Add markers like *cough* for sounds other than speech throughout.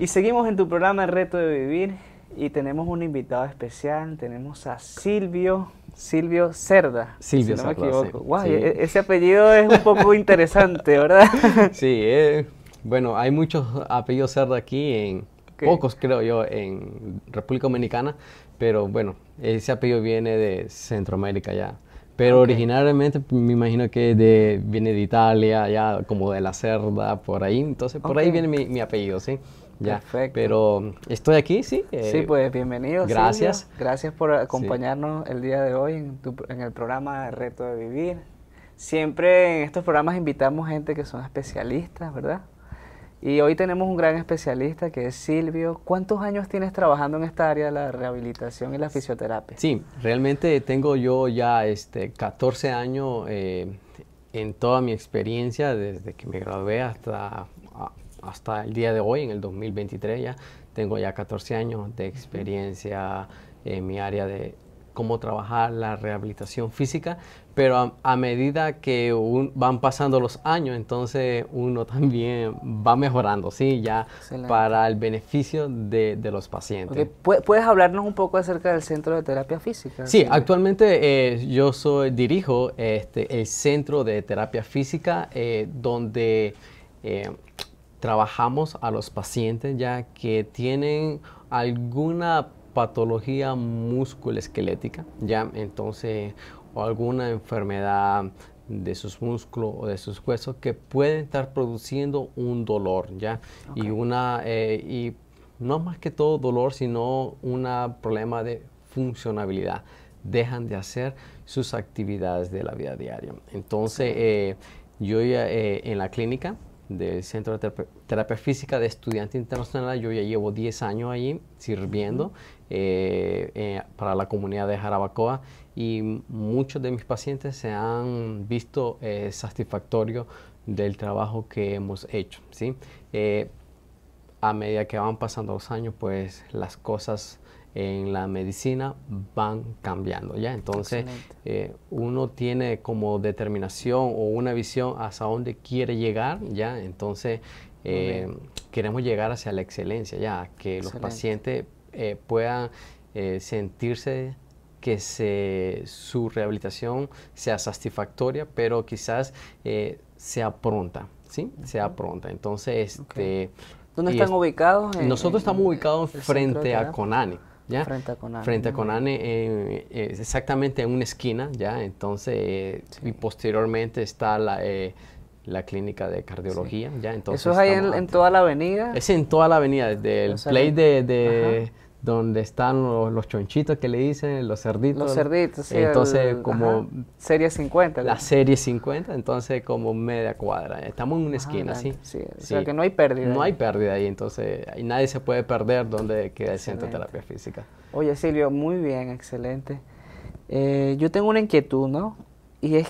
Y seguimos en tu programa El Reto de Vivir y tenemos un invitado especial, tenemos a Silvio. Silvio Cerda. Silvio si no e-, Ese apellido es un poco *laughs* interesante, ¿verdad? Sí, eh, bueno, hay muchos apellidos Cerda aquí, en pocos creo yo, en República Dominicana, pero bueno, ese apellido viene de Centroamérica ya. Pero originalmente me imagino que de, viene de Italia, ya como de la cerda, por ahí. Entonces, por ahí viene mi, mi apellido, ¿sí? Perfecto. Pero estoy aquí, sí. sí, eh, pues bienvenido. Gracias. Gracias por acompañarnos el día de hoy en, el programa Reto de Vivir. Siempre en estos programas invitamos gente que son especialistas, ¿verdad? Y hoy tenemos un gran especialista que es Silvio. ¿Cuántos años tienes trabajando en esta área de la rehabilitación y la fisioterapia? Sí, realmente tengo yo ya este 14 años eh, en toda mi experiencia, desde que me gradué hasta hasta el día de hoy, en el 2023 ya, tengo ya 14 años de experiencia en mi área de cómo trabajar la rehabilitación física, pero a, medida que van pasando los años, entonces uno también va mejorando, ¿sí? Ya para el beneficio de, los pacientes. ¿Puedes hablarnos un poco acerca del Centro de Terapia Física? Sí, actualmente eh, yo soy, dirijo este, el Centro de Terapia Física, eh, donde... Eh, trabajamos a los pacientes ya que tienen alguna patología musculoesquelética, ya entonces o alguna enfermedad de sus músculos o de sus huesos que pueden estar produciendo un dolor, ya y una eh, y no más que todo dolor, sino un problema de funcionabilidad. Dejan de hacer sus actividades de la vida diaria. Entonces, eh, yo ya eh, en la clínica del Centro de Terapia, Física de Estudiante Internacional. Yo ya llevo 10 años ahí sirviendo eh, eh, para la comunidad de Jarabacoa y muchos de mis pacientes se han visto satisfactorio eh, satisfactorios del trabajo que hemos hecho. ¿sí? a medida que van pasando los años, pues las cosas en la medicina van cambiando, ¿ya? Entonces, eh, uno tiene como determinación o una visión hasta dónde quiere llegar, ¿ya? Entonces, eh, queremos llegar hacia la excelencia, ¿ya? Que los pacientes eh, puedan sentirse que se, su rehabilitación sea satisfactoria, pero quizás sea pronta, ¿sí? Sea pronta. Entonces, este, ¿Dónde están ubicados? nosotros estamos ubicados frente a Conani. Frente a Conane. Frente a Conane, eh, eh, exactamente en una esquina, ¿ya? Entonces, eh, y posteriormente está la clínica de cardiología. Ya, entonces Eso es ahí en, toda la avenida. Es en toda la avenida, desde el play de donde están los, chonchitos que le dicen, los cerditos. Los cerditos, sí. Entonces, como... serie 50. La serie 50, entonces como media cuadra. Eh, estamos en una ah, esquina, ¿sí? Sí, o sea que no hay pérdida. No hay pérdida ahí, entonces nadie se puede perder donde queda el centro de terapia física. Oye, Silvio, muy bien, excelente. Eh, yo tengo una inquietud, ¿no? Y es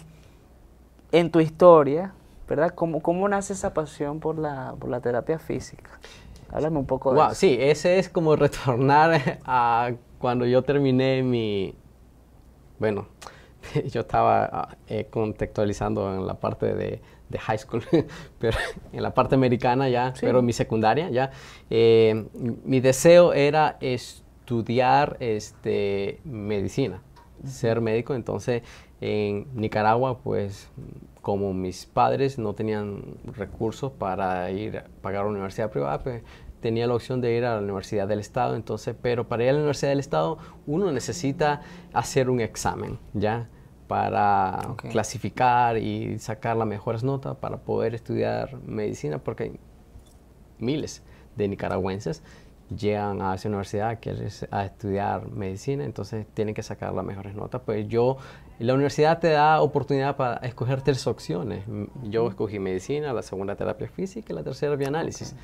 en tu historia, ¿verdad? ¿Cómo, cómo nace esa pasión por la, por la terapia física? Háblame un poco eso. Sí, ese es como *laughs* retornar a cuando yo terminé mi... Bueno, *laughs* yo estaba eh, contextualizando en la parte de, high school, *laughs* pero en la parte americana ya, pero mi secundaria ya. Eh, mi deseo era estudiar este, medicina, ser médico. Entonces, en Nicaragua, pues como mis padres no tenían recursos para ir a pagar una universidad privada, pues tenía la opción de ir a la Universidad del Estado, entonces, pero para ir a la Universidad del Estado uno necesita hacer un examen, ¿ya? Para clasificar y sacar las mejores notas para poder estudiar medicina, porque miles de nicaragüenses llegan a esa universidad a estudiar medicina, entonces tienen que sacar las mejores notas. Pues yo la universidad te da oportunidad para escoger tres opciones. Yo escogí medicina, la segunda terapia física y la tercera bioanálisis.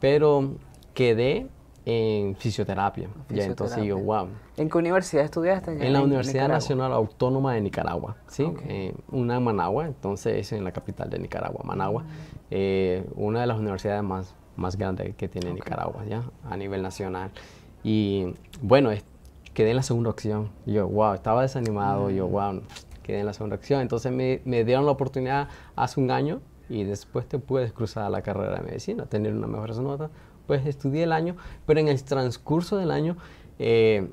Pero quedé en fisioterapia. fisioterapia. entonces yo, wow. ¿En qué universidad estudiaste? En, la Universidad Nacional Autónoma de Nicaragua, ¿sí? Eh, una en Managua, entonces es en la capital de Nicaragua, Managua. Ah. Eh, una de las universidades más, más grandes que tiene Nicaragua, ¿ya? A nivel nacional. Y bueno, este quedé en la segunda opción. yo, wow, estaba desanimado, yo, wow, ah. quedé en la segunda opción. Entonces me, dieron la oportunidad hace un año y después te puedes cruzar a la carrera de medicina, tener una mejor nota. Pues estudié el año, pero en el transcurso del año eh,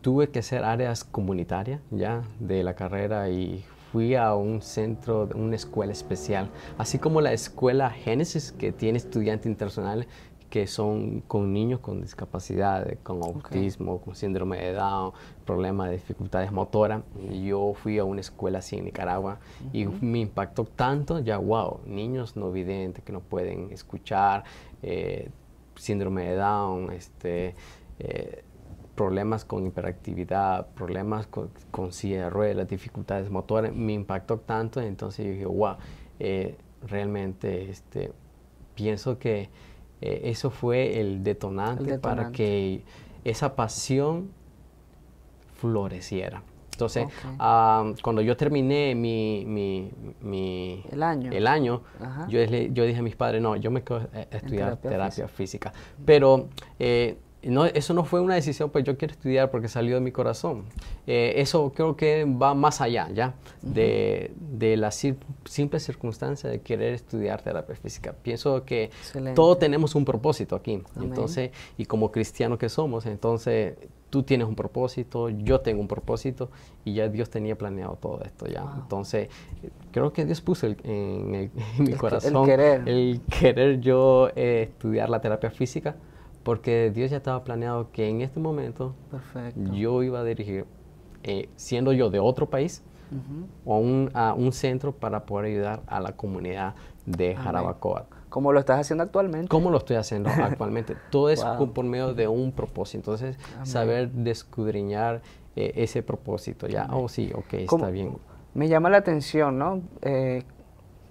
tuve que hacer áreas comunitarias ya de la carrera y fui a un centro, una escuela especial, así como la escuela Génesis que tiene estudiantes internacionales que son con niños con discapacidad, eh, con autismo, con síndrome de Down, problemas de dificultades motoras. Yo fui a una escuela así en Nicaragua y me impactó tanto, ya wow, niños no videntes que no pueden escuchar, eh, síndrome de Down, este... Eh, problemas con hiperactividad, problemas con, con silla de ruedas, dificultades motoras, me impactó tanto, entonces yo dije, wow, realmente este, pienso que eh, eso fue el detonante, para que esa pasión floreciera. Entonces, cuando yo terminé mi, mi, el año, el año yo, dije a mis padres, no, yo me quedo a estudiar terapia, física. Pero eh, no, eso no fue una decisión, pues yo quiero estudiar porque salió de mi corazón. Eh, eso creo que va más allá, ¿ya? De, la simple circunstancia de querer estudiar terapia física. Pienso que todos tenemos un propósito aquí. Entonces, y como cristiano que somos, entonces tú tienes un propósito, yo tengo un propósito y ya Dios tenía planeado todo esto ya. Entonces, creo que Dios puso *laughs* en, mi corazón el querer, el querer yo eh, estudiar la terapia física porque Dios ya estaba planeado que en este momento yo iba a dirigir, eh, siendo yo de otro país, o a un centro para poder ayudar a la comunidad de Jarabacoa. Como lo estás haciendo actualmente. Como lo estoy haciendo *laughs* actualmente. Todo es por medio de un propósito. Entonces, saber descudriñar eh, ese propósito. Ya, oh, sí, ok, está bien. Me llama la atención, ¿no? Eh,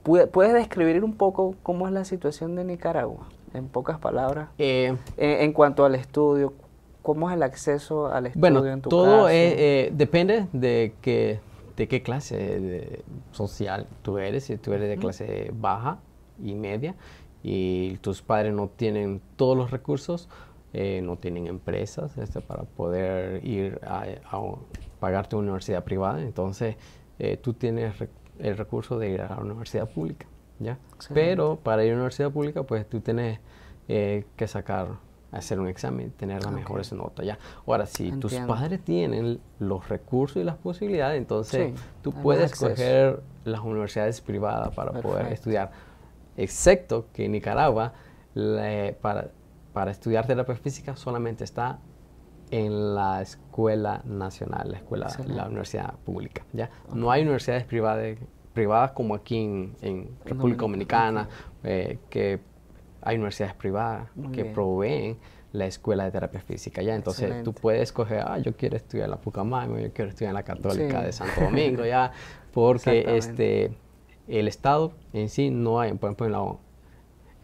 ¿Puedes describir un poco cómo es la situación de Nicaragua? en pocas palabras. Eh, eh, en, cuanto al estudio, ¿cómo es el acceso al estudio en tu todo eh, depende de que de qué clase social tú eres, si tú eres de clase baja y media y tus padres no tienen todos los recursos, no tienen empresas este, para poder ir a, pagarte una universidad privada, entonces tú tienes el recurso de ir a la universidad pública. Pero para ir a una universidad pública, pues tú tienes eh, que sacar, hacer un examen, tener las mejores notas, ¿ya? Ahora, si tus padres tienen los recursos y las posibilidades, entonces tú puedes escoger las universidades privadas para poder estudiar, excepto que en Nicaragua, eh, para, para estudiar terapia física solamente está en la escuela nacional, la escuela, la universidad pública. ¿ya? No hay universidades privadas privadas como aquí en, República Dominicana, eh, que hay universidades privadas que proveen la escuela de terapia física ya. Entonces tú puedes escoger, ah, yo quiero estudiar en la Pucamango, yo quiero estudiar en la Católica de Santo Domingo ya, *laughs* porque este, el Estado en sí no hay, por ejemplo, en la,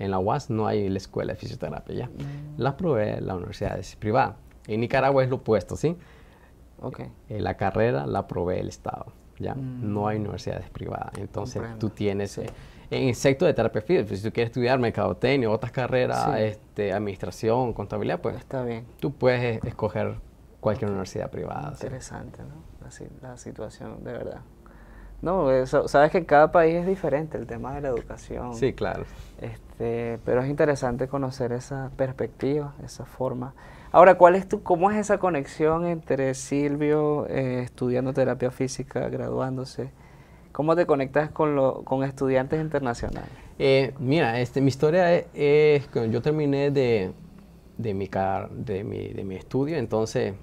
en la UAS no hay la escuela de fisioterapia mm. La provee la universidad privada. En Nicaragua es lo opuesto, ¿sí? Okay. Eh, la carrera la provee el Estado. ¿ya? Mm. No hay universidades privadas. Entonces tú tienes... Eh, en sector de terapia física, pues, si tú quieres estudiar mercadotecnia, otras carreras, este, administración, contabilidad, pues Está bien. tú puedes eh, escoger cualquier universidad privada. Interesante, ¿no? Así, la situación, de verdad. No, sabes que en cada país es diferente el tema de la educación. Sí, claro. Este, pero es interesante conocer esa perspectiva, esa forma. Ahora, ¿cuál es tu, ¿cómo es esa conexión entre Silvio eh, estudiando terapia física, graduándose? ¿Cómo te conectas con, con estudiantes internacionales? Eh, mira, este, mi historia es, que yo terminé de, de, mi de, mi, estudio, entonces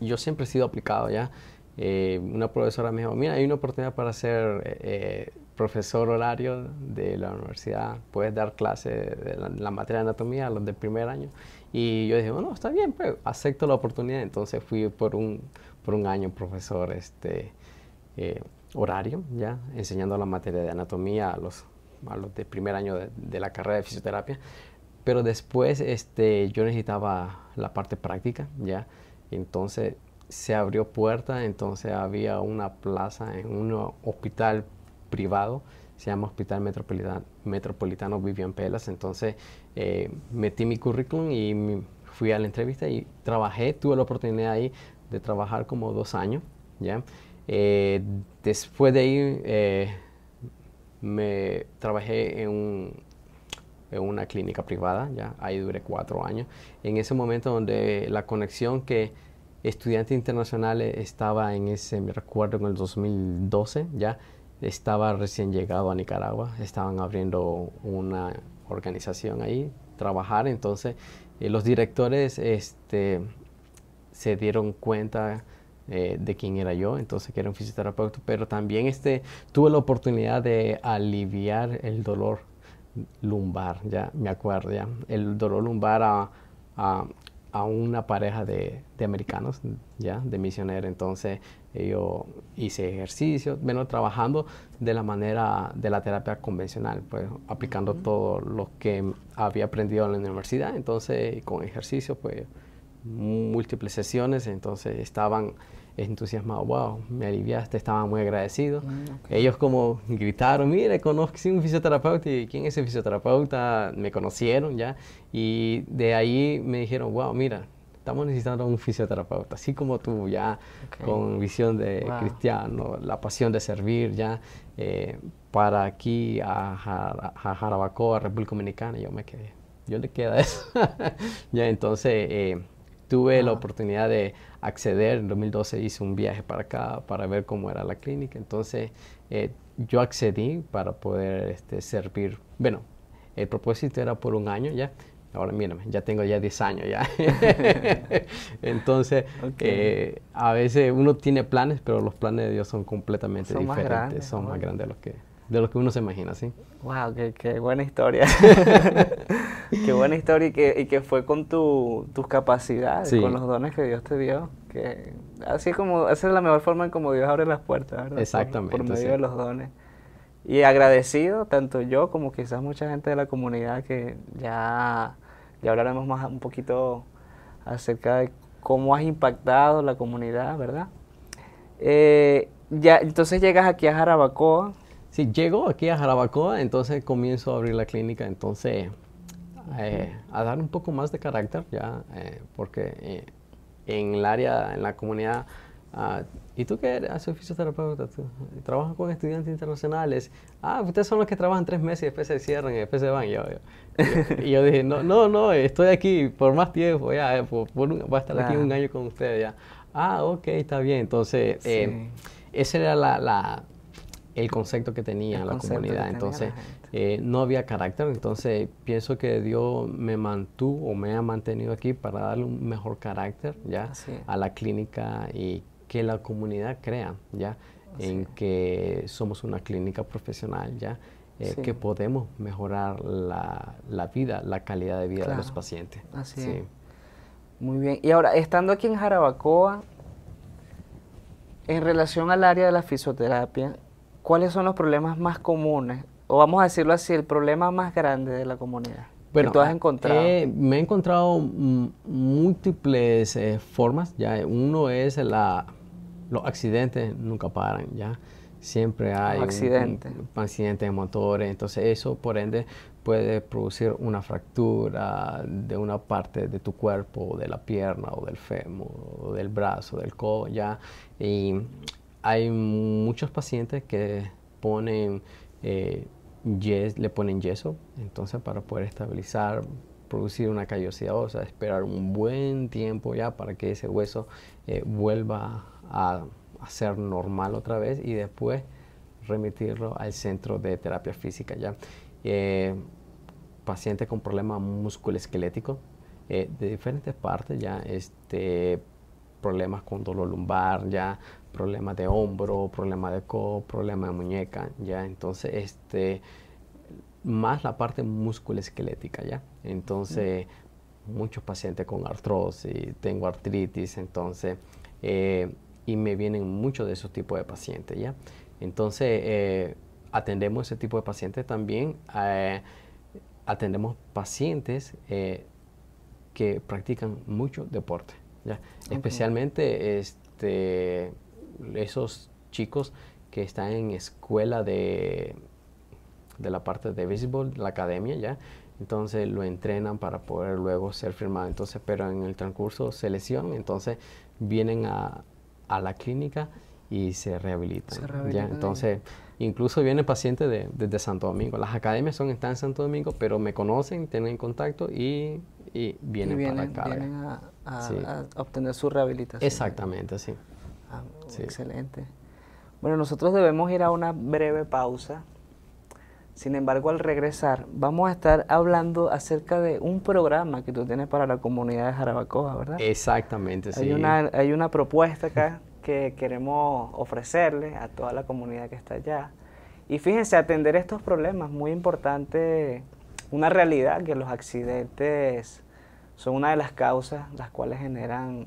yo siempre he sido aplicado ya. Eh, una profesora me dijo, mira, hay una oportunidad para ser profesor horario de la universidad, puedes dar clases de la, materia de anatomía a los del primer año. Y yo dije, bueno, está bien, pues acepto la oportunidad. Entonces fui por un, por un año profesor este, eh, horario, ya, enseñando la materia de anatomía a los, a los de primer año de, de, la carrera de fisioterapia. Pero después este, yo necesitaba la parte práctica, ya. Entonces se abrió puerta, entonces había una plaza en un hospital privado se llama Hospital Metropolitano, Vivian Pelas. Entonces eh, metí mi currículum y fui a la entrevista y trabajé, tuve la oportunidad ahí de trabajar como dos años. ¿ya? Eh, después de ahí eh, me trabajé en, un, en, una clínica privada, ¿ya? ahí duré cuatro años. En ese momento donde la conexión que estudiantes internacionales estaba en ese, me recuerdo en el 2012, ya estaba recién llegado a Nicaragua, estaban abriendo una organización ahí, trabajar, entonces eh, los directores este, se dieron cuenta eh, de quién era yo, entonces que era un fisioterapeuta, pero también este, tuve la oportunidad de aliviar el dolor lumbar, ya me acuerdo, el dolor lumbar a a una pareja de, de americanos, ya, de misioneros. Entonces, yo hice ejercicio, bueno, trabajando de la manera de la terapia convencional, pues aplicando todo lo que había aprendido en la universidad. Entonces, con ejercicio, pues múltiples sesiones, entonces estaban entusiasmado, wow, me aliviaste, estaba muy agradecido. Mm, Ellos como gritaron, mire, conocí un fisioterapeuta y quién es el fisioterapeuta, me conocieron ya y de ahí me dijeron, wow, mira, estamos necesitando un fisioterapeuta, así como tú ya, con visión de cristiano, la pasión de servir ya, eh, para aquí a, Jarabacoa, República Dominicana, yo me quedé, yo le queda *laughs* eso. ya entonces... Eh, tuve la ah. oportunidad de acceder, en 2012 hice un viaje para acá para ver cómo era la clínica, entonces eh, yo accedí para poder este, servir, bueno, el propósito era por un año ya, ahora mírame, ya tengo ya 10 años ya. *laughs* Entonces, eh, a veces uno tiene planes, pero los planes de Dios son completamente diferentes, son más grandes los que de lo que uno se imagina, ¿sí? ¡Wow! ¡Qué, buena historia! *laughs* ¡Qué buena historia! Y que, que fue con tu, tus capacidades, con los dones que Dios te dio. Que así como, esa es la mejor forma en como Dios abre las puertas, ¿verdad? Exactamente. Por, medio de los dones. Y agradecido, tanto yo como quizás mucha gente de la comunidad, que ya, ya hablaremos más un poquito acerca de cómo has impactado la comunidad, ¿verdad? Eh, ya, entonces llegas aquí a Jarabacoa, Sí, llego aquí a Jarabacoa, entonces comienzo a abrir la clínica, entonces eh, a dar un poco más de carácter ya, eh, porque eh, en el área, en la comunidad, ah, ¿y tú qué eres? Ah, soy fisioterapeuta, trabajas con estudiantes internacionales, ah, ustedes son los que trabajan tres meses y después se cierran y después se van, yo, *laughs* y yo dije, no, no, no, estoy aquí por más tiempo, ya, voy a estar aquí un año con ustedes ya, ah, ok, está bien, entonces esa era la el concepto que tenía la comunidad. Entonces, eh, no había carácter. Entonces, pienso que Dios me mantuvo o me ha mantenido aquí para darle un mejor carácter ya a la clínica y que la comunidad crea ya en que somos una clínica profesional ya. Eh, que podemos mejorar la, vida, la calidad de vida de los pacientes. Muy bien. Y ahora, estando aquí en Jarabacoa, en relación al área de la fisioterapia, ¿cuáles son los problemas más comunes? O vamos a decirlo así, el problema más grande de la comunidad. Bueno, que tú has encontrado. Eh, me he encontrado múltiples eh, formas. Ya uno es la, los accidentes nunca paran. Ya siempre hay accidentes, de motores. Entonces eso, por ende, puede producir una fractura de una parte de tu cuerpo, de la pierna o del fémur o del brazo, del codo. Ya y hay muchos pacientes que ponen, eh, le ponen yeso, entonces para poder estabilizar, producir una callosidad o sea, esperar un buen tiempo ya para que ese hueso eh, vuelva a, ser normal otra vez y después remitirlo al centro de terapia física ya. Eh, paciente con problema musculoesquelético de diferentes partes ya, este, problemas con dolor lumbar, ya problemas de hombro, problemas de codo, problemas de muñeca, ya entonces este más la parte musculoesquelética, ya entonces muchos pacientes con artrosis, tengo artritis, entonces eh, y me vienen muchos de esos tipos de pacientes, ya entonces eh, atendemos ese tipo de pacientes también, eh, atendemos pacientes eh, que practican mucho deporte. Especialmente este, esos chicos que están en escuela de, de la parte de béisbol, la academia, ¿ya? Entonces lo entrenan para poder luego ser firmado. Entonces, pero en el transcurso se lesionan, entonces vienen a, la clínica y se rehabilitan. Entonces, incluso viene paciente de, desde Santo Domingo. Las academias son, están en Santo Domingo, pero me conocen, tienen contacto y y vienen, para acá. Vienen a, obtener su rehabilitación. Exactamente, ah, sí. Excelente. Bueno, nosotros debemos ir a una breve pausa. Sin embargo, al regresar, vamos a estar hablando acerca de un programa que tú tienes para la comunidad de Jarabacoa, ¿verdad? Exactamente, sí. hay una propuesta acá *laughs* que queremos ofrecerle a toda la comunidad que está allá. Y fíjense, atender estos problemas muy importante una realidad que los accidentes son una de las causas las cuales generan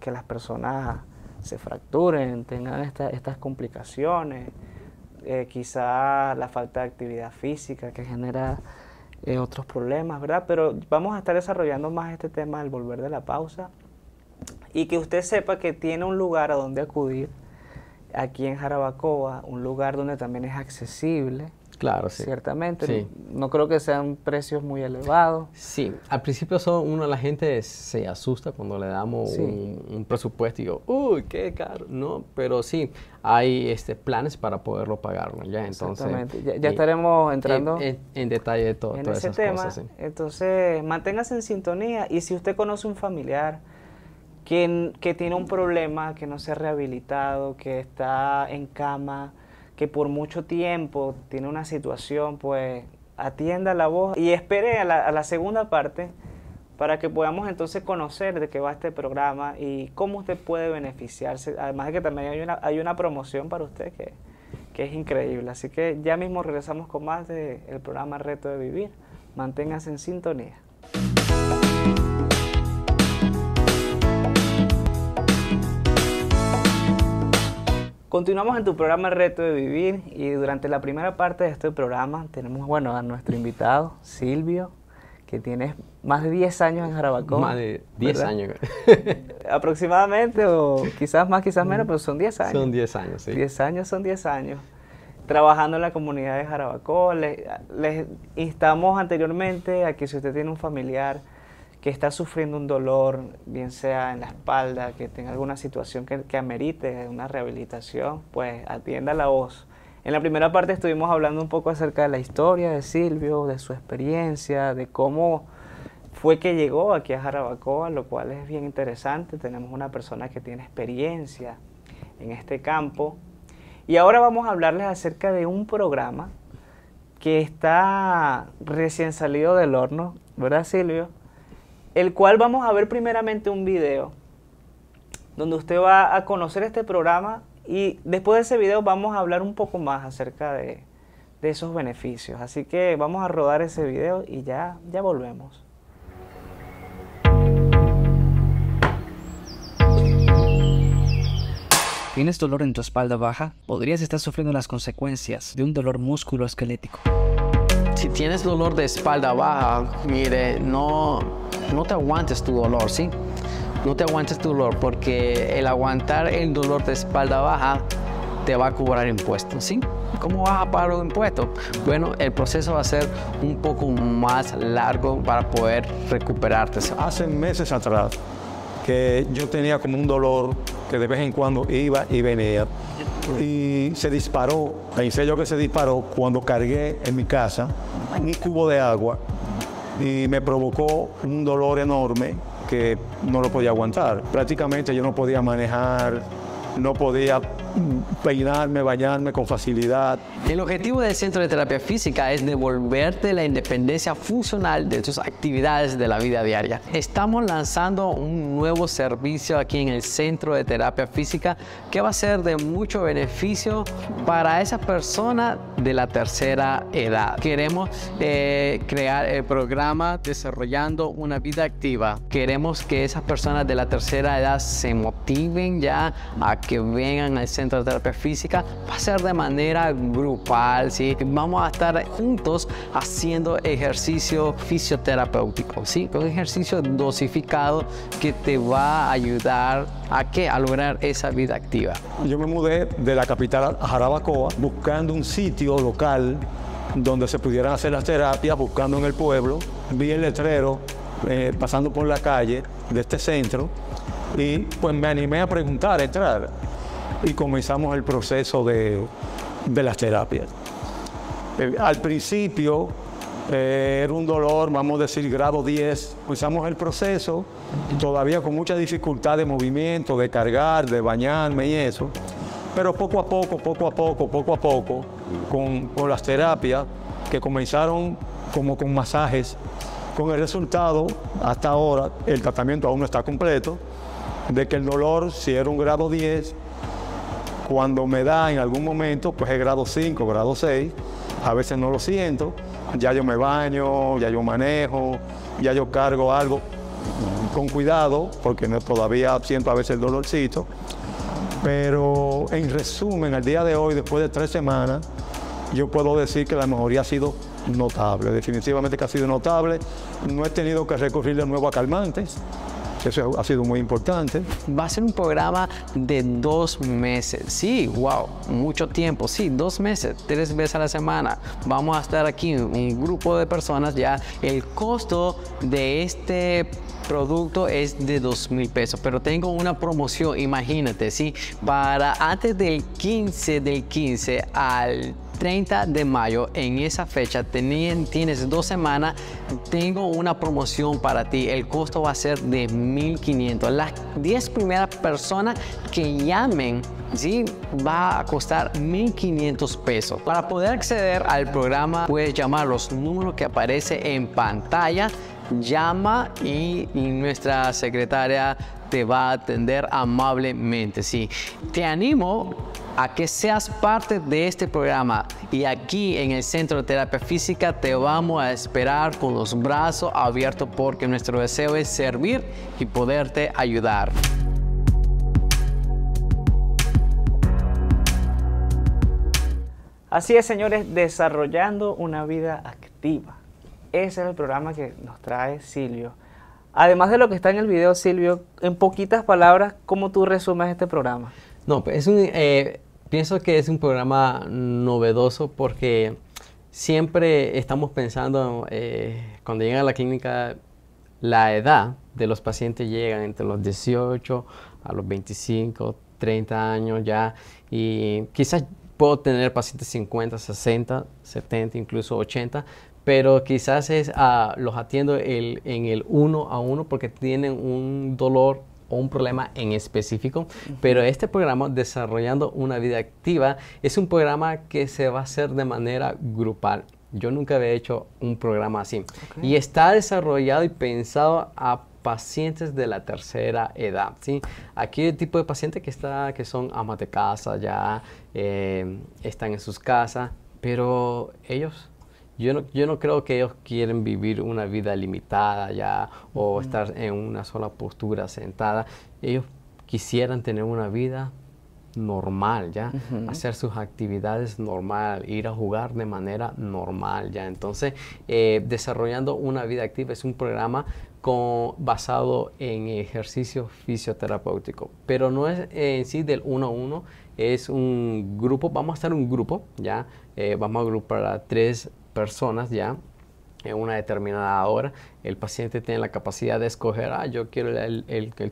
que las personas se fracturen, tengan estas complicaciones, eh, quizás la falta de actividad física que genera eh, otros problemas, ¿verdad? Pero vamos a estar desarrollando más este tema al volver de la pausa y que usted sepa que tiene un lugar a donde acudir aquí en Jarabacoa, un lugar donde también es accesible, Claro, sí. Ciertamente. No creo que sean precios muy elevados. Sí, al principio son, uno, la gente se asusta cuando le damos un, presupuesto y digo, uy, qué caro. No, pero sí, hay este, planes para poderlo pagarlo. ¿ya? Entonces, Exactamente. Ya, estaremos entrando en, detalle de todo, en ese tema. Entonces, manténgase en sintonía y si usted conoce un familiar que, que tiene un problema, que no se ha rehabilitado, que está en cama, que por mucho tiempo tiene una situación, pues atienda la voz y espere a la, segunda parte para que podamos entonces conocer de qué va este programa y cómo usted puede beneficiarse. Además de que también hay una, hay una promoción para usted que, que es increíble. Así que ya mismo regresamos con más del programa Reto de Vivir. Manténgase en sintonía. Continuamos en tu programa Reto de Vivir y durante la primera parte de este programa tenemos bueno, a nuestro invitado, Silvio, que tiene más de 10 años en Jarabacoa. Más de 10 años. *laughs* Aproximadamente, o quizás más, quizás menos, pero son 10 años. Son 10 años, sí. 10 años son 10 años. Trabajando en la comunidad de Jarabacoa, les, les instamos anteriormente a que si usted tiene un familiar que está sufriendo un dolor, bien sea en la espalda, que tenga alguna situación que, amerite una rehabilitación, pues atienda la voz. En la primera parte estuvimos hablando un poco acerca de la historia de Silvio, de su experiencia, de cómo fue que llegó aquí a Jarabacoa, lo cual es bien interesante. Tenemos una persona que tiene experiencia en este campo. Y ahora vamos a hablarles acerca de un programa que está recién salido del horno, ¿verdad Silvio? el cual vamos a ver primeramente un video donde usted va a conocer este programa y después de ese video vamos a hablar un poco más acerca de, esos beneficios. Así que vamos a rodar ese video y ya, ya volvemos. ¿Tienes dolor en tu espalda baja? Podrías estar sufriendo las consecuencias de un dolor esquelético si tienes dolor de espalda baja, mire, no, no te aguantes tu dolor, ¿sí? No te aguantes tu dolor porque el aguantar el dolor de espalda baja te va a cobrar impuestos, ¿sí? ¿Cómo vas a pagar los impuestos? Bueno, el proceso va a ser un poco más largo para poder recuperarte. Hace meses atrás que yo tenía como un dolor que de vez en cuando iba y venía y se disparó, pensé yo que se disparó cuando cargué en mi casa un cubo de agua y me provocó un dolor enorme que no lo podía aguantar. Prácticamente yo no podía manejar, no podía peinarme, bañarme con facilidad. El objetivo del Centro de Terapia Física es devolverte la independencia funcional de tus actividades de la vida diaria. Estamos lanzando un nuevo servicio aquí en el Centro de Terapia Física que va a ser de mucho beneficio para esas personas de la tercera edad. Queremos eh, crear el programa Desarrollando una Vida Activa. Queremos que esas personas de la tercera edad se motiven ya a que vengan al centro de terapia física va a ser de manera grupal, ¿sí? Vamos a estar juntos haciendo ejercicio fisioterapéutico, ¿sí? Un ejercicio dosificado que te va a ayudar a A lograr esa vida activa. Yo me mudé de la capital a Jarabacoa buscando un sitio local donde se pudieran hacer las terapias buscando en el pueblo. Vi el letrero eh, pasando por la calle de este centro y pues me animé a preguntar, entrar y comenzamos el proceso de, las terapias. Eh, al principio eh, era un dolor, vamos a decir, grado 10. Comenzamos el proceso todavía con mucha dificultad de movimiento, de cargar, de bañarme y eso. Pero poco a poco, poco a poco, poco a poco, con, con las terapias que comenzaron como con masajes, con el resultado, hasta ahora, el tratamiento aún no está completo, de que el dolor, si era un grado 10, cuando me da en algún momento, pues es grado 5, grado 6, a veces no lo siento, ya yo me baño, ya yo manejo, ya yo cargo algo con cuidado, porque no, todavía siento a veces el dolorcito. Pero en resumen, al día de hoy, después de tres semanas, yo puedo decir que la mejoría ha sido notable, definitivamente que ha sido notable. No he tenido que recurrir de nuevo a calmantes, eso ha sido muy importante. Va a ser un programa de dos meses. Sí, wow, mucho tiempo. Sí, dos meses, tres veces a la semana. Vamos a estar aquí un grupo de personas ya. El costo de este producto es de dos mil pesos, pero tengo una promoción, imagínate, ¿sí? Para antes del 15 del 15 al 30 de mayo, en esa fecha, tienes dos semanas, tengo una promoción para ti. El costo va a ser de 1.500. Las 10 primeras personas que llamen ¿sí? va a costar 1.500 pesos. Para poder acceder al programa puedes llamar los números que aparece en pantalla. Llama y nuestra secretaria te va a atender amablemente. Sí, te animo a que seas parte de este programa y aquí en el Centro de Terapia Física te vamos a esperar con los brazos abiertos porque nuestro deseo es servir y poderte ayudar. Así es, señores, desarrollando una vida activa. Ese es el programa que nos trae Silvio además de lo que está en el video, Silvio, en poquitas palabras, ¿cómo tú resumes este programa? No, pues, eh, pienso que es un programa novedoso porque siempre estamos pensando, eh, cuando llegan a la clínica, la edad de los pacientes llega entre los 18 a los 25, 30 años ya, y quizás puedo tener pacientes 50, 60, 70, incluso 80, pero quizás es ah, los atiendo en el uno a uno porque tienen un dolor o un problema en específico, pero este programa Desarrollando una vida activa es un programa que se va a hacer de manera grupal. Yo nunca había hecho un programa así. Y está desarrollado y pensado a pacientes de la tercera edad. ¿sí? Aquí el tipo de paciente que, está, que son amas de casa, ya eh, están en sus casas, pero ellos yo no, yo no creo que ellos quieren vivir una vida limitada ya o estar en una sola postura sentada. Ellos quisieran tener una vida normal, ¿ya? Hacer sus actividades normal, ir a jugar de manera normal, ¿ya? Entonces, eh, desarrollando una vida activa es un programa con, basado en ejercicio fisioterapéutico, pero no es en sí del uno a uno, es un grupo, vamos a estar un grupo, ¿ya? Eh, vamos a agrupar a tres personas ya en una determinada hora, el paciente tiene la capacidad de escoger, ah, yo quiero el,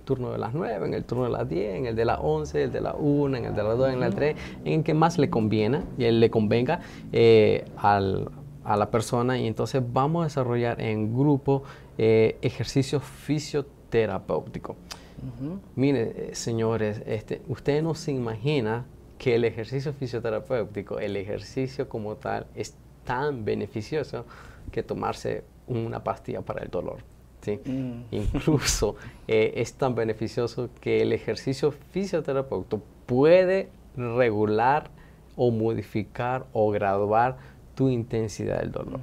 turno de las 9, en el turno de las 10, en el de las 11, el de la 1, en el de las 2, en la 3, en el que más le conviene y le convenga eh, a la persona y entonces vamos a desarrollar en grupo eh, ejercicio fisioterapéutico. Mire, eh, señores, este, usted no se imagina que el ejercicio fisioterapéutico, el ejercicio como tal, es tan beneficioso que tomarse una pastilla para el dolor. Mm. Incluso eh, es tan beneficioso que el ejercicio fisioterapeuta puede regular o modificar o graduar tu intensidad del dolor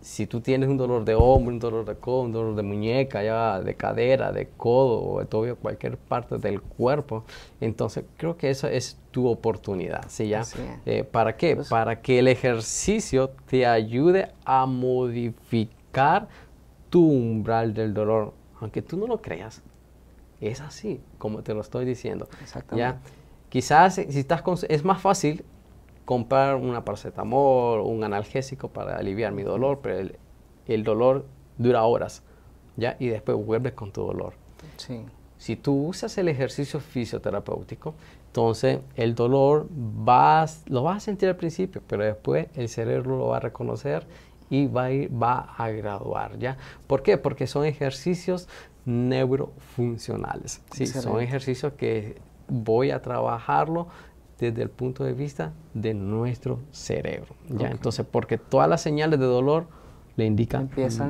si tú tienes un dolor de hombro, un dolor de codo, un dolor de muñeca, ya de cadera, de codo o de cualquier parte del cuerpo, entonces creo que esa es tu oportunidad, ¿sí ya? Eh, ¿Para qué? Pues para que el ejercicio te ayude a modificar tu umbral del dolor, aunque tú no lo creas. Es así, como te lo estoy diciendo. Exactamente. ¿ya? Quizás si estás es más fácil comprar una paracetamol, un analgésico para aliviar mi dolor, pero el, dolor dura horas, ¿ya? Y después vuelves con tu dolor. Sí. Si tú usas el ejercicio fisioterapéutico, entonces el dolor vas, lo vas a sentir al principio, pero después el cerebro lo va a reconocer y va a, va a graduar, ¿ya? ¿Por qué? Porque son ejercicios neurofuncionales, ¿sí? Son ejercicios que voy a trabajarlo desde el punto de vista de nuestro cerebro. ¿ya? Entonces, porque todas las señales de dolor le indican,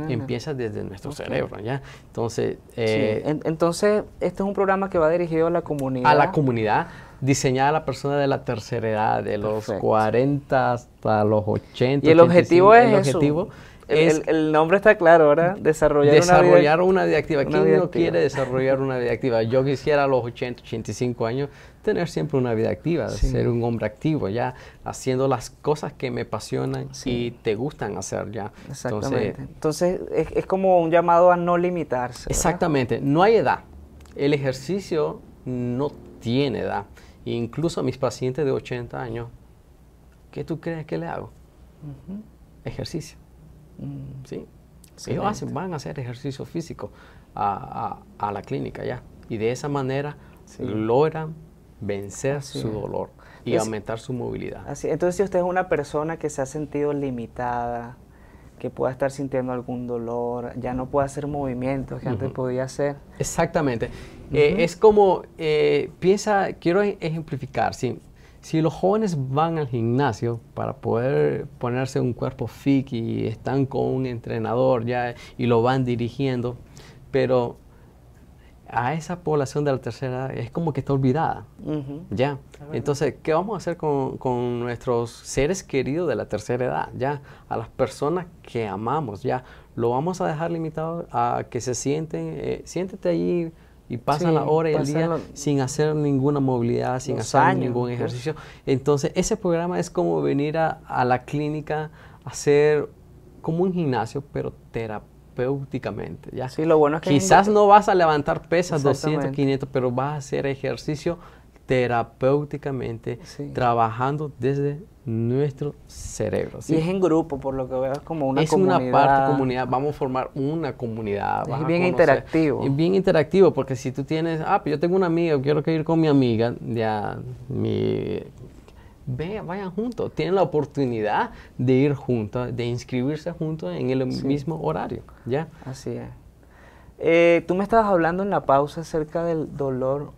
empiezan, desde nuestro cerebro. ¿ya? Entonces, eh, entonces, este es un programa que va dirigido a la comunidad. A la comunidad, diseñada a la persona de la tercera edad, de los 40 hasta los 80. Y el objetivo es... El eso. El, nombre está claro, ahora, Desarrollar, desarrollar una, vida, una ¿Quién no quiere desarrollar una vida Yo quisiera a los 80, 85 años tener siempre una vida activa, ser un hombre activo, ya haciendo las cosas que me apasionan y te gustan hacer ya. Exactamente. Entonces, es, como un llamado a no limitarse. Exactamente, no hay edad. El ejercicio no tiene edad. Incluso a mis pacientes de 80 años, ¿qué tú crees que le hago? Ejercicio. Mm. ¿Sí? Ellos hacen, van a hacer ejercicio físico a, la clínica ya. Y de esa manera logran vencer su dolor y aumentar su movilidad. Así, entonces si usted es una persona que se ha sentido limitada, que pueda estar sintiendo algún dolor, ya no puede hacer movimientos que antes podía hacer. Exactamente. Eh, es como, eh, piensa, quiero e-, ejemplificar, si, si los jóvenes van al gimnasio para poder ponerse un cuerpo fit y están con un entrenador ya y lo van dirigiendo, pero a esa población de la tercera edad es como que está olvidada. Ya. Entonces, ¿qué vamos a hacer con, nuestros seres queridos de la tercera edad? Ya. A las personas que amamos, ya. Lo vamos a dejar limitado a que se sienten, eh, siéntete allí y pasan la hora y el día sin hacer ninguna movilidad, sin hacer ningún ejercicio. Entonces, ese programa es como venir a, la clínica a hacer como un gimnasio, pero terapia terapéuticamente. ¿ya? lo bueno es que Quizás no vas a levantar pesas 200, 500, pero vas a hacer ejercicio terapéuticamente, trabajando desde nuestro cerebro. Y es en grupo, por lo que veo, como una comunidad. Es una parte comunidad, vamos a formar una comunidad. Es bien interactivo. Es bien interactivo, porque si tú tienes, ah, pues yo tengo una amiga, quiero que ir con mi amiga, ya, mi ve, vayan juntos, tienen la oportunidad de ir juntos, de inscribirse juntos en el mismo horario, ¿ya? Así es. Eh, tú me estabas hablando en la pausa acerca del dolor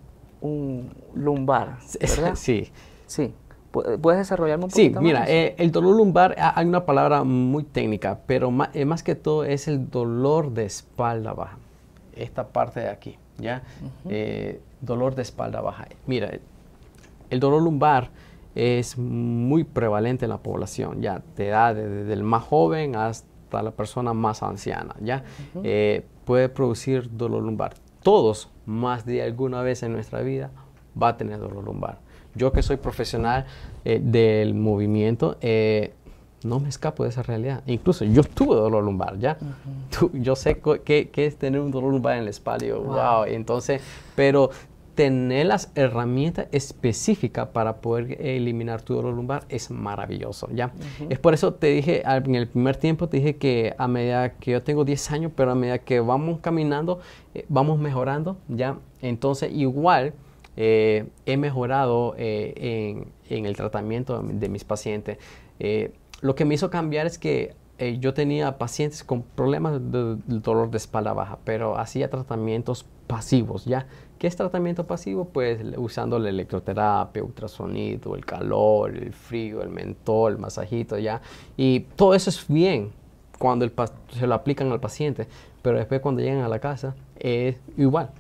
lumbar, ¿verdad? *laughs* sí. Sí. ¿Puedes desarrollarme un poquito Sí, mira, eh, el dolor lumbar, ah, hay una palabra muy técnica, pero eh, más, que todo es el dolor de espalda baja. Esta parte de aquí, ¿ya? dolor de espalda baja. Mira, el dolor lumbar es muy prevalente en la población, ya te da desde el más joven hasta la persona más anciana, ya eh, puede producir dolor lumbar. Todos, más de alguna vez en nuestra vida, va a tener dolor lumbar. Yo que soy profesional eh, del movimiento, eh, no me escapo de esa realidad. Incluso yo tuve dolor lumbar, ¿ya? yo sé qué es tener un dolor lumbar en el espalda, wow. Entonces, pero tener las herramientas específicas para poder eliminar tu dolor lumbar es maravilloso, ¿ya? Es por eso te dije, en el primer tiempo te dije que a medida que yo tengo 10 años, pero a medida que vamos caminando, eh, vamos mejorando, ¿ya? Entonces, igual eh, he mejorado eh, en, el tratamiento de mis pacientes. lo que me hizo cambiar es que eh, yo tenía pacientes con problemas de, dolor de espalda baja, pero hacía tratamientos pasivos, ¿ya? ¿Qué es tratamiento pasivo? Pues usando la electroterapia, ultrasonido, el calor, el frío, el mentol, el masajito, ¿ya? Y todo eso es bien cuando se lo aplican al paciente, pero después cuando llegan a la casa es igual,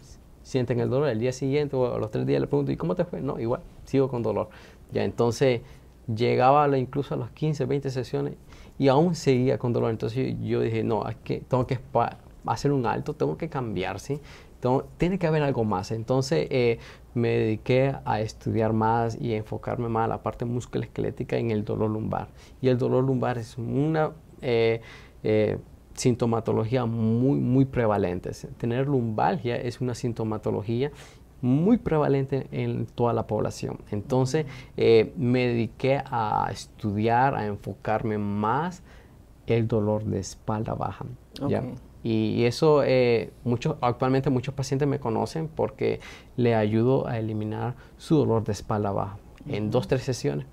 sienten el dolor, el día siguiente o a los tres días le pregunto, ¿y cómo te fue? No, igual, sigo con dolor. Ya entonces llegaba incluso a las 15, 20 sesiones y aún seguía con dolor. Entonces yo dije, no, tengo que hacer un alto, tengo que cambiar, ¿sí? tiene que haber algo más. Entonces eh, me dediqué a estudiar más y enfocarme más a la parte musculoesquelética en el dolor lumbar. Y el dolor lumbar es una eh, eh, sintomatología muy, muy prevalente. Tener lumbalgia es una sintomatología muy prevalente en toda la población. Entonces eh, me dediqué a estudiar, a enfocarme más el dolor de espalda baja. Y eso, eh, actualmente muchos pacientes me conocen porque le ayudo a eliminar su dolor de espalda baja en dos, tres sesiones.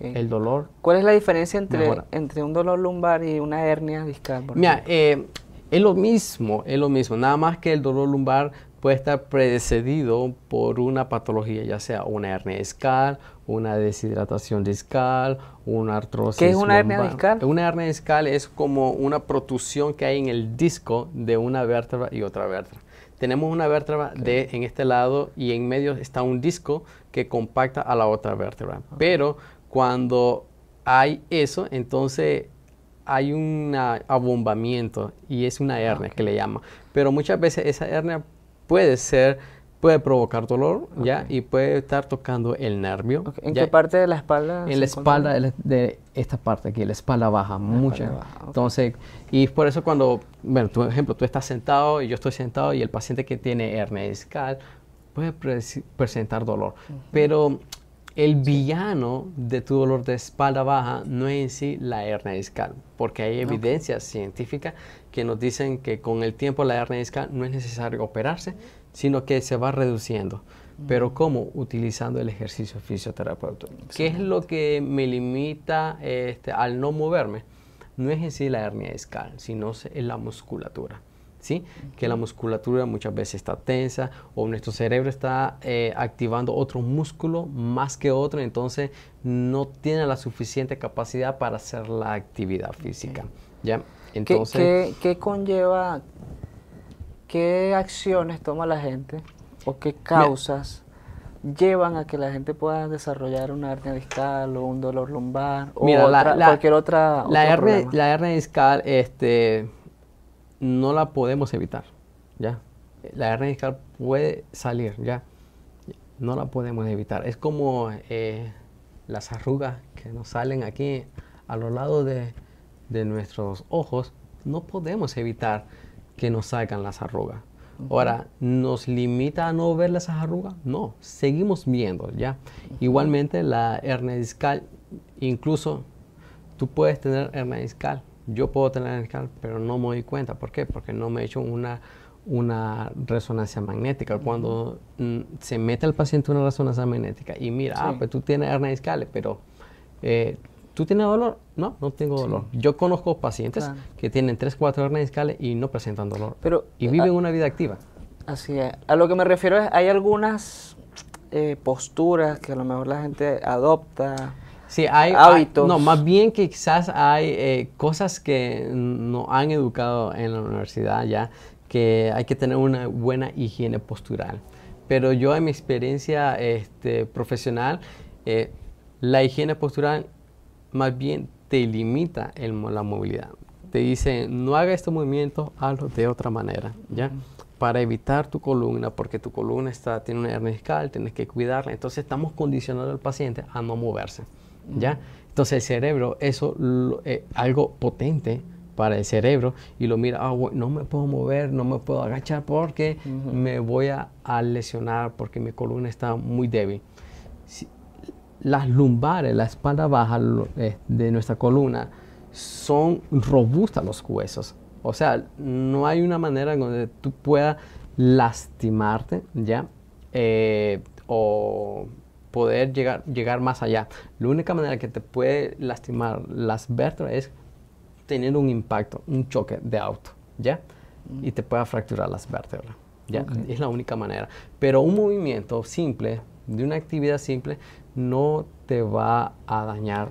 El dolor. ¿Cuál es la diferencia entre, entre un dolor lumbar y una hernia discal? Mira, eh, es lo mismo, es lo mismo, nada más que el dolor lumbar puede estar precedido por una patología, ya sea una hernia discal, una deshidratación discal, una artrosis. ¿Qué es una hernia discal? Una hernia discal es como una protusión que hay en el disco de una vértebra y otra vértebra. Tenemos una vértebra de, en este lado y en medio está un disco que compacta a la otra vértebra. Pero cuando hay eso, entonces hay un ah, abombamiento y es una hernia que le llama. Pero muchas veces esa hernia puede ser puede provocar dolor, ¿ya? Y puede estar tocando el nervio. ¿En qué parte de la espalda? En la espalda de, esta parte aquí, la espalda baja, mucho. Entonces, y por eso cuando, bueno, por ejemplo, tú estás sentado y yo estoy sentado y el paciente que tiene hernia discal puede presentar dolor. Pero el villano de tu dolor de espalda baja no es en sí la hernia discal, porque hay evidencia científica que nos dicen que con el tiempo la hernia discal no es necesario operarse, sino que se va reduciendo. Pero ¿cómo? Utilizando el ejercicio fisioterapéutico. ¿Qué es lo que me limita este, al no moverme? No es en sí la hernia discal, sino es la musculatura. ¿Sí? Que la musculatura muchas veces está tensa o nuestro cerebro está eh, activando otro músculo más que otro, entonces no tiene la suficiente capacidad para hacer la actividad física. ¿Ya? ¿Qué, conlleva, qué acciones toma la gente o qué causas llevan a que la gente pueda desarrollar una hernia discal o un dolor lumbar o cualquier otra... La, hernia, la hernia discal este, no la podemos evitar, ¿ya? La hernia discal puede salir, ¿ya? No la podemos evitar. Es como eh, las arrugas que nos salen aquí a los lados de, de nuestros ojos, no podemos evitar que nos salgan las arrugas. Ahora, ¿nos limita a no ver las arrugas? No, seguimos viendo, ¿ya? Igualmente, la hernia discal, incluso tú puedes tener hernia discal, yo puedo tener hernia discal, pero no me doy cuenta. ¿Por qué? Porque no me he hecho una, una resonancia magnética. Cuando mm, se mete al paciente una resonancia magnética y mira, ah, pues tú tienes hernia discal, pero... Eh, ¿Tú tienes dolor? No, no tengo dolor. Yo conozco pacientes que tienen 3, 4 hernias discales y no presentan dolor. Pero, y viven ah, una vida activa. Así es. A lo que me refiero es, hay algunas eh, posturas que a lo mejor la gente adopta. Sí, hay hábitos. no, más bien que quizás hay eh, cosas que nos han educado en la universidad ya, que hay que tener una buena higiene postural. Pero yo en mi experiencia este, profesional, eh, la higiene postural más bien te limita la movilidad. Te dice, no haga estos movimientos, hazlo de otra manera, ¿ya? Para evitar tu columna, porque tu columna está, tiene una hernia discal, tienes que cuidarla. Entonces estamos condicionando al paciente a no moverse, ¿ya? Entonces el cerebro, eso es eh, algo potente para el cerebro y lo mira, ah, no me puedo mover, no me puedo agachar porque me voy a, lesionar porque mi columna está muy débil las lumbares, la espalda baja eh, de nuestra columna, son robustas los huesos. O sea, no hay una manera en donde tú puedas lastimarte, ¿ya? Eh, o poder llegar, llegar más allá. La única manera que te puede lastimar las vértebras es tener un impacto, un choque de auto, ¿ya? Mm. Y te pueda fracturar las vértebras, ¿ya? Es la única manera. Pero un movimiento simple, de una actividad simple, no te va a dañar.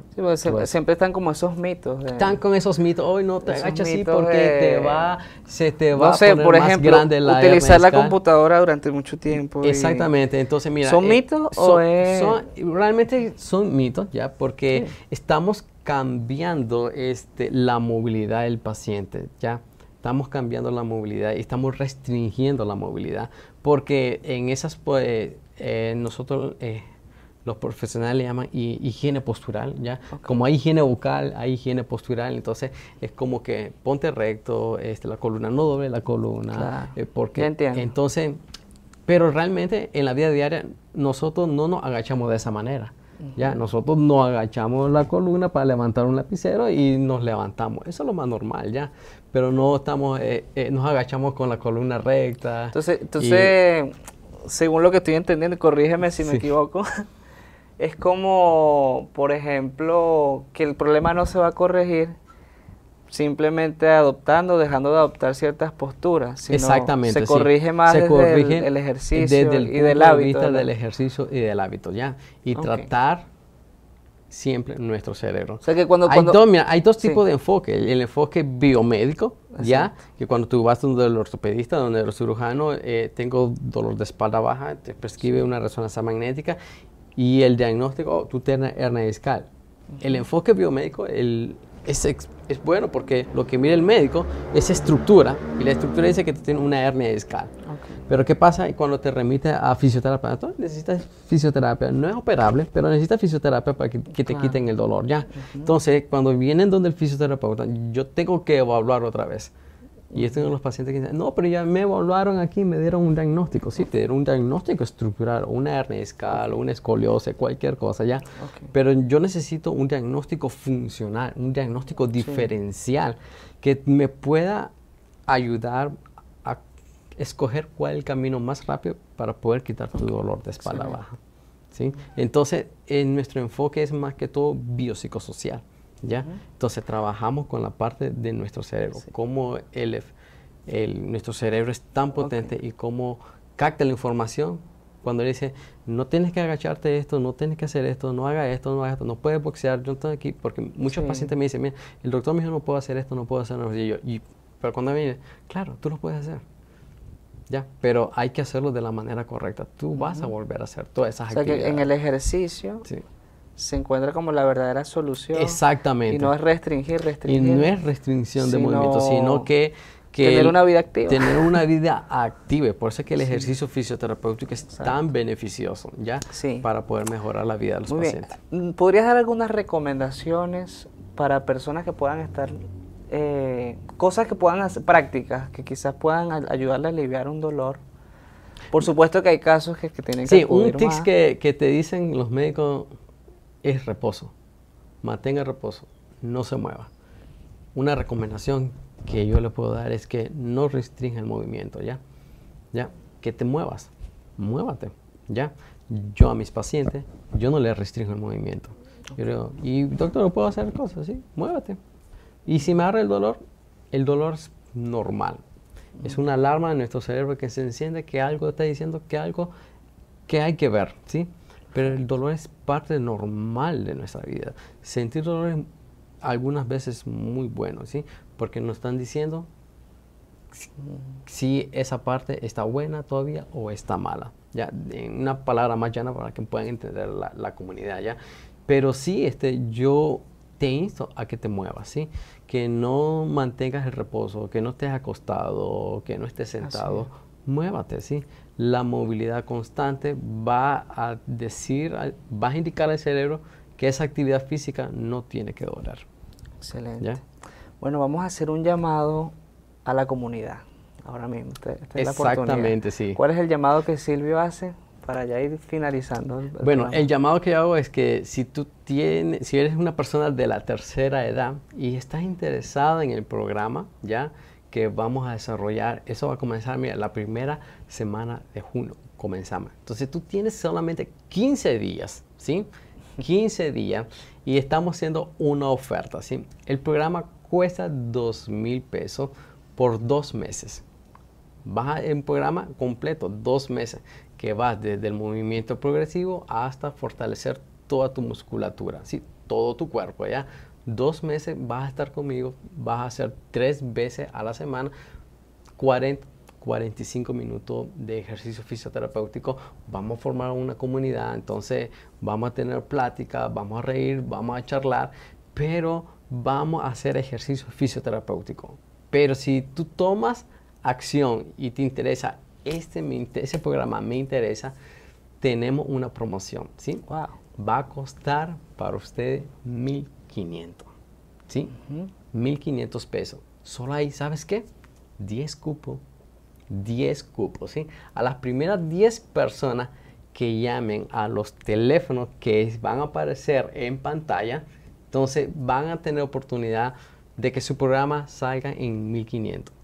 siempre, están como esos mitos. están con esos mitos. Hoy no te agachas así porque te va, se te va a poner por ejemplo, la utilizar la computadora durante mucho tiempo. Exactamente. Entonces, mira. ¿Son eh, mitos o es... Realmente son mitos ya porque estamos cambiando este, la movilidad del paciente ya. Estamos cambiando la movilidad y estamos restringiendo la movilidad porque en esas pues eh, nosotros... Eh, los profesionales le llaman higiene postural, ¿ya? Como hay higiene bucal, hay higiene postural, entonces es como que ponte recto, este, la columna no doble la columna, eh, porque entonces, pero realmente en la vida diaria nosotros no nos agachamos de esa manera. Ya, nosotros no agachamos la columna para levantar un lapicero y nos levantamos. Eso es lo más normal, ya. Pero no estamos, eh, eh, nos agachamos con la columna recta. Entonces, entonces según lo que estoy entendiendo, corrígeme si me equivoco, *laughs* es como, por ejemplo, que el problema no se va a corregir simplemente adoptando, dejando de adoptar ciertas posturas. Exactamente. Se corrige más desde el, ejercicio y del hábito. ejercicio y del hábito, ya. Y tratar siempre nuestro cerebro. hay, dos, tipos de enfoque. El, enfoque biomédico, ya, que cuando tú vas donde el ortopedista, donde el cirujano, eh, tengo dolor de espalda baja, te prescribe una resonancia magnética y el diagnóstico, tu tienes hernia discal. El enfoque biomédico el, es, bueno porque lo que mira el médico es estructura y la estructura dice que tú tienes una hernia discal. Pero ¿qué pasa cuando te remite a fisioterapia? necesitas fisioterapia, no es operable, pero necesitas fisioterapia para que, te quiten el dolor ya. Entonces, cuando vienen donde el fisioterapeuta, yo tengo que evaluar otra vez. Y de los pacientes que dicen, no, pero ya me evaluaron aquí, me dieron un diagnóstico. Sí, te dieron un diagnóstico estructural, una hernia discal, una escoliose, cualquier cosa ya. Pero yo necesito un diagnóstico funcional, un diagnóstico diferencial que me pueda ayudar a escoger cuál es el camino más rápido para poder quitar tu dolor de espalda baja. ¿sí? Entonces, en nuestro enfoque es más que todo biopsicosocial. Entonces trabajamos con la parte de nuestro cerebro, como cómo el, nuestro cerebro es tan potente y cómo capta la información cuando dice, no tienes que agacharte esto, no tienes que hacer esto, no haga esto, no haga esto, no puedes boxear, yo estoy aquí, porque muchos pacientes me dicen, mira, el doctor me dijo no puedo hacer esto, no puedo hacer nada. Y yo, pero cuando viene, claro, tú lo puedes hacer. Ya, pero hay que hacerlo de la manera correcta. Tú vas a volver a hacer todas esas o sea, en el ejercicio se encuentra como la verdadera solución. Exactamente. Y no es restringir, restringir. Y no es restricción de movimiento, sino que, tener una vida activa. Tener una vida activa. Por eso es que el *laughs* ejercicio fisioterapéutico es tan beneficioso, ¿ya? Sí. Para poder mejorar la vida de los pacientes. Mm, ¿Podrías dar algunas recomendaciones para personas que puedan estar... Eh, cosas que puedan hacer, prácticas, que quizás puedan ayudarle a aliviar un dolor por supuesto que hay casos que, que tienen que Sí, un tics que, te dicen los médicos es reposo. Mantenga reposo, no se mueva. Una recomendación que yo le puedo dar es que no restrinja el movimiento, ¿ya? ¿Ya? Que te muevas, muévate, ¿ya? Yo a mis pacientes, yo no les restringo el movimiento. Yo digo, y doctor, no puedo hacer cosas, ¿sí? Muévate. Y si me agarra el dolor, el dolor es normal. Es una alarma de nuestro cerebro que se enciende, que algo está diciendo, que algo que hay que ver, ¿sí? Pero el dolor es parte normal de nuestra vida. Sentir dolor es algunas veces muy bueno, ¿sí? Porque nos están diciendo si esa parte está buena todavía o está mala. Ya, en una palabra más llana para que puedan entender la, comunidad, ¿ya? Pero sí, este, yo te insto a que te muevas, ¿sí? Que no mantengas el reposo, que no estés acostado, que no estés sentado. Muévate, ¿sí? la movilidad constante va a decir, va a indicar al cerebro que esa actividad física no tiene que durar. Excelente. Bueno, vamos a hacer un llamado a la comunidad ahora mismo. Esta, Exactamente, sí. ¿Cuál es el llamado que Silvio hace para ya ir finalizando? bueno, el llamado que yo hago es que si tú tienes, si eres una persona de la tercera edad y estás interesada en el programa, ya, que vamos a desarrollar. Eso va a comenzar, mira, la primera semana de junio comenzamos. Entonces tú tienes solamente 15 días, ¿sí? 15 *laughs* días y estamos haciendo una oferta, ¿sí? El programa cuesta 2 mil pesos por dos meses. Vas en programa completo, dos meses, que vas desde el movimiento progresivo hasta fortalecer toda tu musculatura, ¿sí? Todo tu cuerpo, ¿ya? dos meses vas a estar conmigo, vas a hacer tres veces a la semana 40, 45 minutos de ejercicio fisioterapéutico, vamos a formar una comunidad, entonces vamos a tener plática, vamos a reír, vamos a charlar, pero vamos a hacer ejercicio fisioterapéutico. Pero si tú tomas acción y te interesa, este, ese programa me interesa, tenemos una promoción, Va a costar para ustedes mil 1500. ¿Sí? 1500 pesos. Solo hay, ¿sabes qué? 10 cupos. 10 cupos, ¿sí? A las primeras 10 personas que llamen a los teléfonos que van a aparecer en pantalla, entonces van a tener oportunidad de que su programa salga en 1500.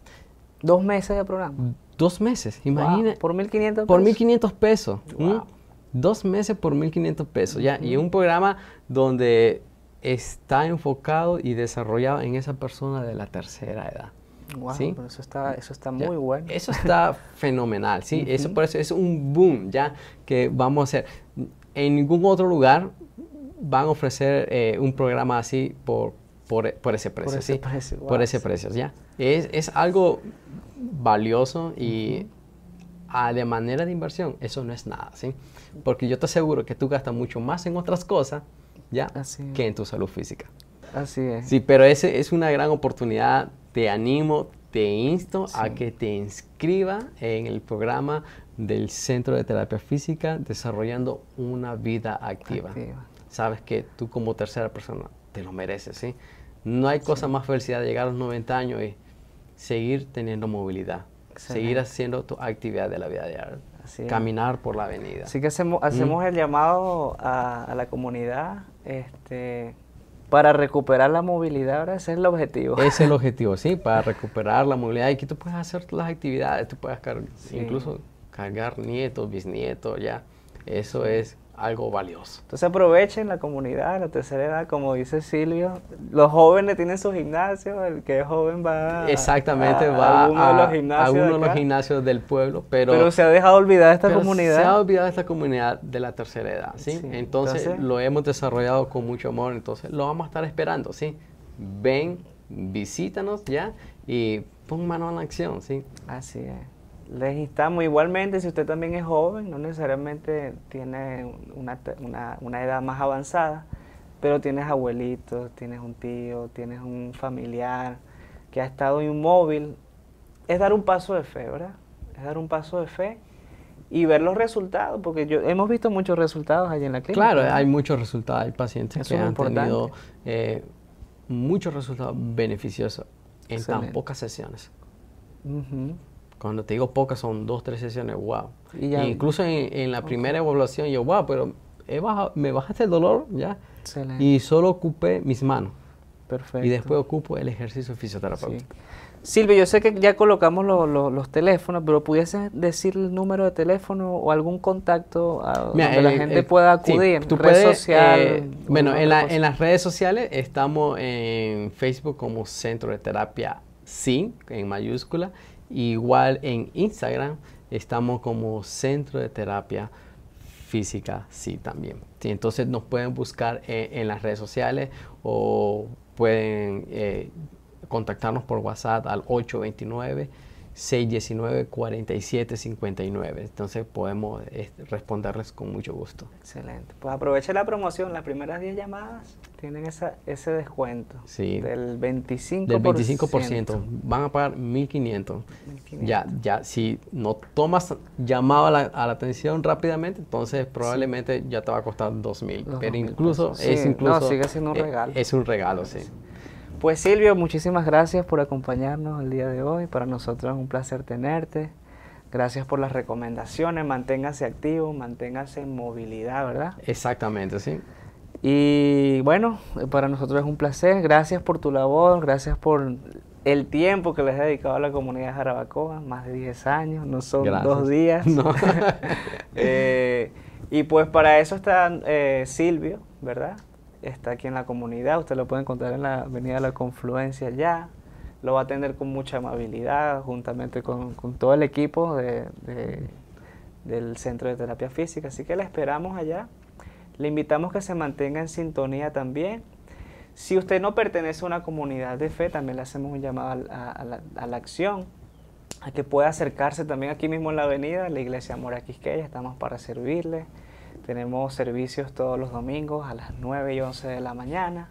¿Dos meses de programa? Dos meses, imagina. ¿Por 1500 Por 1500 pesos. Dos meses por 1500 pesos, ¿ya? Y un programa donde está enfocado y desarrollado en esa persona de la tercera edad. Wow, eso está, eso está muy bueno. Eso está *laughs* fenomenal, sí. Eso por eso es un boom ya que vamos a hacer. En ningún otro lugar van a ofrecer eh, un programa así por, por, por ese precio, por ese precio, wow, por ese precio, ya. Es, es, algo valioso y a, de manera de inversión eso no es nada, sí. Porque yo te aseguro que tú gastas mucho más en otras cosas ¿ya? Así Que en tu salud física. Así es. Sí, pero ese es una gran oportunidad. Te animo, te insto a que te inscriba en el programa del Centro de Terapia Física desarrollando una vida activa. Sabes que tú como tercera persona te lo mereces, ¿sí? No hay cosa más felicidad de llegar a los 90 años y seguir teniendo movilidad, seguir haciendo tu actividad de la vida diaria caminar por la avenida. Así que hacemos, hacemos el llamado a, la comunidad este, para recuperar la movilidad, ese es el objetivo. es el *laughs* objetivo, sí, para recuperar la movilidad. Y que tú puedes hacer las actividades, tú puedes incluso cargar nietos, bisnietos, ya. Eso es algo valioso. Entonces aprovechen la comunidad, la tercera edad, como dice Silvio. Los jóvenes tienen su gimnasio, el que es joven va Exactamente, va a uno de los gimnasios. del pueblo, pero... Pero se ha dejado olvidar esta comunidad. Se ha olvidado esta comunidad de la tercera edad, ¿sí? entonces, lo hemos desarrollado con mucho amor, entonces lo vamos a estar esperando, ¿sí? Ven, visítanos ya y pon mano a la acción, ¿sí? Así es. Les instamos igualmente, si usted también es joven, no necesariamente tiene una, una, una edad más avanzada, pero tienes abuelitos, tienes un tío, tienes un familiar que ha estado inmóvil, es dar un paso de fe, ¿verdad? Es dar un paso de fe y ver los resultados, porque yo, hemos visto muchos resultados allí en la clínica. Claro, hay muchos resultados, hay pacientes que han tenido eh, muchos resultados beneficiosos en tan pocas sesiones. Cuando te digo pocas, son dos, tres sesiones, wow. incluso en, la primera evaluación, yo, wow, pero me bajaste el dolor, ¿ya? Excelente. Y solo ocupé mis manos. Perfecto. Y después ocupo el ejercicio fisioterapéutico. Silvio, yo sé que ya colocamos los teléfonos, pero ¿pudieses decir el número de teléfono o algún contacto donde la gente pueda acudir? social, eh, bueno, en, en, las redes sociales estamos en Facebook como Centro de Terapia SIN, en mayúscula, Igual en Instagram estamos como Centro de Terapia Física, sí, también. entonces nos pueden buscar en las redes sociales o pueden eh, contactarnos por WhatsApp al 829. 619-4759. Entonces podemos eh, responderles con mucho gusto. Excelente. Pues aproveche la promoción. Las primeras 10 llamadas tienen esa, ese descuento sí. del 25%. Del 25%. Van a pagar 1.500. Ya, ya, si no tomas llamado a la, atención rápidamente, entonces probablemente ya te va a costar 2.000. Pero incluso es incluso... sigue siendo un eh, regalo. es un regalo, sí. Pues Silvio, muchísimas gracias por acompañarnos el día de hoy. Para nosotros es un placer tenerte. Gracias por las recomendaciones. Manténgase activo, manténgase en movilidad, ¿verdad? Exactamente, sí. Y bueno, para nosotros es un placer. Gracias por tu labor, gracias por el tiempo que les has dedicado a la comunidad de Jarabacoa, más de 10 años, no son dos días. *laughs* Eh, y pues para eso está eh, Silvio, ¿verdad? está aquí en la comunidad, usted lo puede encontrar en la Avenida de la Confluencia ya. Lo va a atender con mucha amabilidad, juntamente con, todo el equipo del Centro de Terapia Física. Así que la esperamos allá. Le invitamos que se mantenga en sintonía también. Si usted no pertenece a una comunidad de fe, también le hacemos un llamado a, la, a la, acción, a que pueda acercarse también aquí mismo en la avenida, la iglesia Mora Quisqueya, estamos para servirle. Tenemos servicios todos los domingos a las 9 y 11 de la mañana.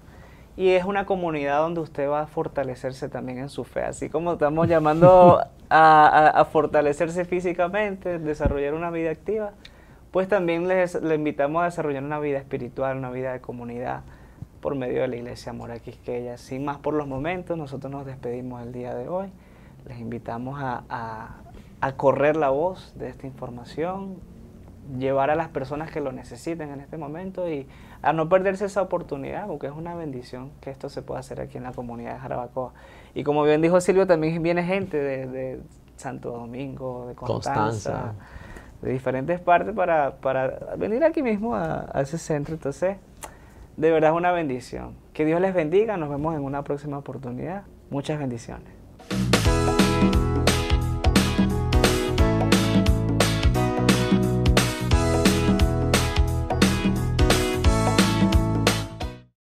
Y es una comunidad donde usted va a fortalecerse también en su fe, así como estamos llamando *laughs* a, fortalecerse físicamente, desarrollar una vida activa, pues también le invitamos a desarrollar una vida espiritual, una vida de comunidad por medio de la Iglesia Mora Quisqueya. Sin más por los momentos, nosotros nos despedimos el día de hoy. Les invitamos a, a correr la voz de esta información, llevar a las personas que lo necesiten en este momento y a no perderse esa oportunidad, porque es una bendición que esto se pueda hacer aquí en la comunidad de Jarabacoa. Y como bien dijo Silvio, también viene gente de, Santo Domingo, de Constanza, de diferentes partes para, para venir aquí mismo a, a ese centro. Entonces, de verdad es una bendición. Que Dios les bendiga, nos vemos en una próxima oportunidad. Muchas bendiciones.